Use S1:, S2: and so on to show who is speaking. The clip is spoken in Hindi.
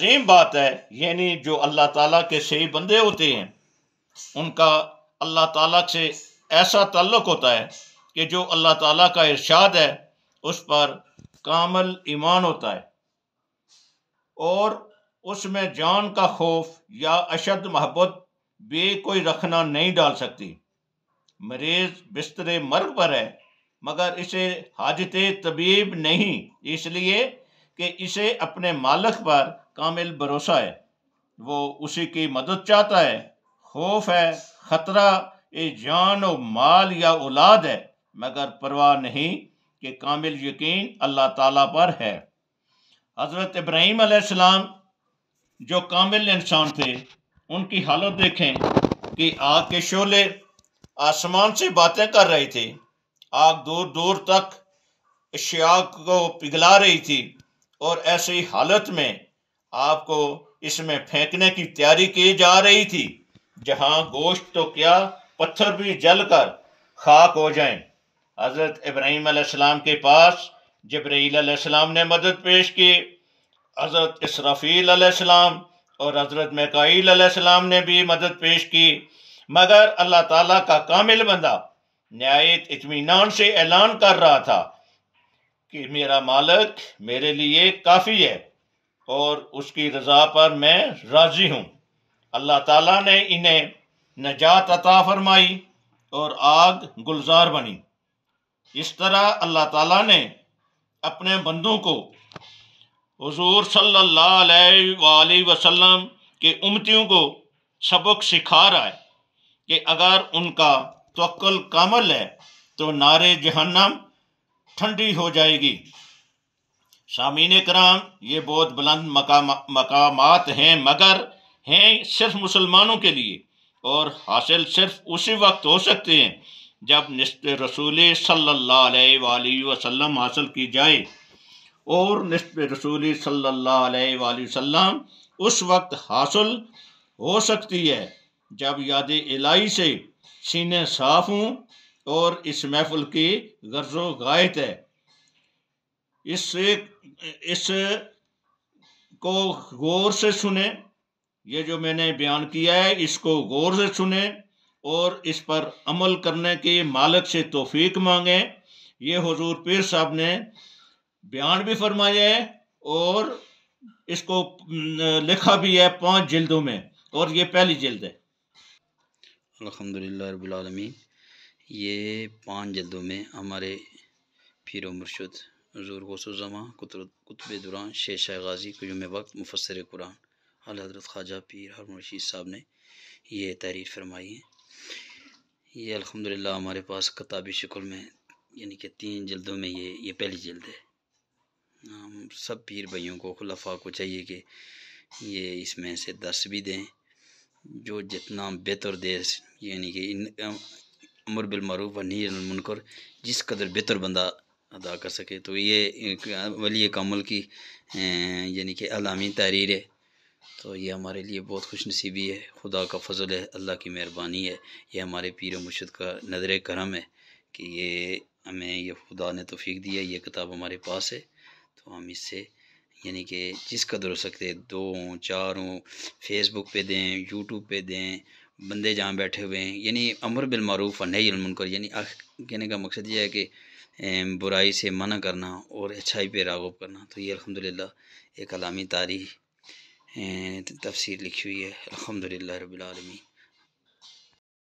S1: अजीम बात है यानी जो अल्लाह ताला के सही बंदे होते हैं उनका अल्लाह ताला से ऐसा ताल्लुक़ होता है कि जो अल्लाह ताला का इरशाद है उस पर कामल ईमान होता है और उसमें जान का खौफ या अशद महबत बे कोई रखना नहीं डाल सकती मरीज बिस्तर मर्ग पर है मगर इसे हाजत तबीब नहीं इसलिए कि इसे अपने मालक पर कामिल भरोसा है वो उसी की मदद चाहता है खौफ है ख़तरा ये जान और माल या औलाद है मगर परवाह नहीं कि कामिल यकीन अल्लाह ताला पर है हज़रत इब्राहिम आसमाम जो कामिल इंसान थे उनकी हालत देखें कि आग के शोले आसमान से बातें कर रहे थे आग दूर दूर तक अशिया को पिघला रही थी और ऐसी हालत में आपको इसमें फेंकने की तैयारी की जा रही थी जहां गोश्त तो क्या पत्थर भी जलकर खाक हो जाए हज़रत इब्राहिम अलैहिस्सलाम के पास जबरील अलैहिस्सलाम ने मदद पेश की हज़रत इसराफील अलैहिस्सलाम और हज़रत मकाईल अलैहिस्सलाम ने भी मदद पेश की मगर अल्लाह ताला का कामिल बंदा नहायत इतमान से ऐलान कर रहा था कि मेरा मालक मेरे लिए काफ़ी है और उसकी रज़ा पर मैं राज़ी हूँ अल्लाह ताला ने इन्हें नजात अता फरमाई और आग गुलजार बनी इस तरह अल्लाह ताला ने अपने बंदों को हजूर सल्लल्लाहु अलैहि वसल्लम के उमतियों को सबक सिखा रहा है कि अगर उनका तोल कामल है तो नारे जहन्नम ठंडी हो जाएगी सामीन कराम ये बहुत बुलंद मकाम हैं मगर हैं सिर्फ मुसलमानों के लिए और हासिल सिर्फ उसी वक्त हो सकते हैं जब नस्त रसूल सल्ला वसम हासिल की जाए और नस्त रसूल सल्ला वसम उस वक्त हासिल हो सकती है जब याद इलाही से सीने साफ हों और इस महफुल की गर्जो गायत है इससे इस को गौर से सुने ये जो मैंने बयान किया है इसको गौर से सुने और इस पर अमल करने के मालक से तोफीक मांगे ये हजूर पीर साहब ने बयान भी फरमाया है और इसको लिखा भी है पांच जिल्दों में और ये पहली जिल्द है
S2: अलहमदिल्ला ये पांच जिल्दों में हमारे फिर मुर्शद हजूर गौसुजमा कुतब दुरान शेर शाह गाजी को कयूम वक्त मुफसर कुरान अल हजरत ख्वाजा पीर हरम रशीद साहब ने यह तहरीर फरमाई है ये अलहमदिल्ला हमारे पास किताबी शिकल में यानी कि तीन जल्दों में ये ये पहली जल्द है हम सब पीर भाइयों को खुलफा को चाहिए कि ये इसमें से दस भी दें जो जितना बेहतर देश यानी कि अमर बिलमरूफ व नीर मुनकर जिस कदर बेहतर बंदा अदा कर सके तो ये वली कमल की यानी कि अलामी तहरीर है तो ये हमारे लिए बहुत खुश नसीबी है खुदा का फजल है अल्लाह की मेहरबानी है ये हमारे पीर मुर्शद का नदर करम है कि ये हमें ये खुदा ने तोफ़ीक दी है ये किताब हमारे पास है तो हम इससे यानी कि जिस कदर हो सकते दो चार हों फेसबुक पे दें यूट्यूब पे दें बंदे जहाँ बैठे हुए हैं यानी अमर बिलमूफ़ और नहीं आख यानी कहने का मकसद यह है कि बुराई से मना करना और अच्छाई पे रागब करना तो ये अल्हम्दुलिल्लाह एक अलामी तारी तफसीर लिखी हुई है अल्हम्दुलिल्लाह रब्बिल आलमीन